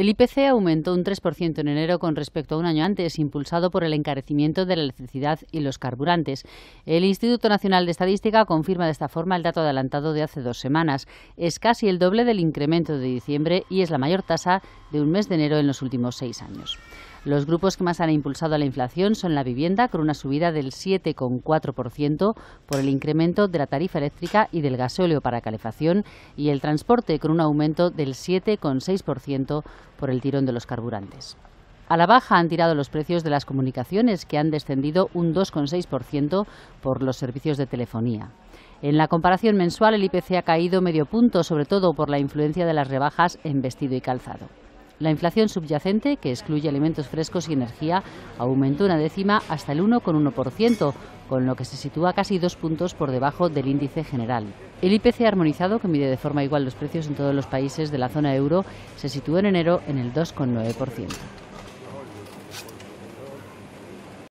El IPC aumentó un 3% en enero con respecto a un año antes, impulsado por el encarecimiento de la electricidad y los carburantes. El Instituto Nacional de Estadística confirma de esta forma el dato adelantado de hace dos semanas. Es casi el doble del incremento de diciembre y es la mayor tasa de un mes de enero en los últimos seis años. Los grupos que más han impulsado la inflación son la vivienda, con una subida del 7,4% por el incremento de la tarifa eléctrica y del gasóleo para calefacción, y el transporte, con un aumento del 7,6% por el tirón de los carburantes. A la baja han tirado los precios de las comunicaciones, que han descendido un 2,6% por los servicios de telefonía. En la comparación mensual, el IPC ha caído medio punto, sobre todo por la influencia de las rebajas en vestido y calzado. La inflación subyacente, que excluye alimentos frescos y energía, aumentó una décima hasta el 1,1%, con lo que se sitúa casi dos puntos por debajo del índice general. El IPC armonizado, que mide de forma igual los precios en todos los países de la zona euro, se situó en enero en el 2,9%.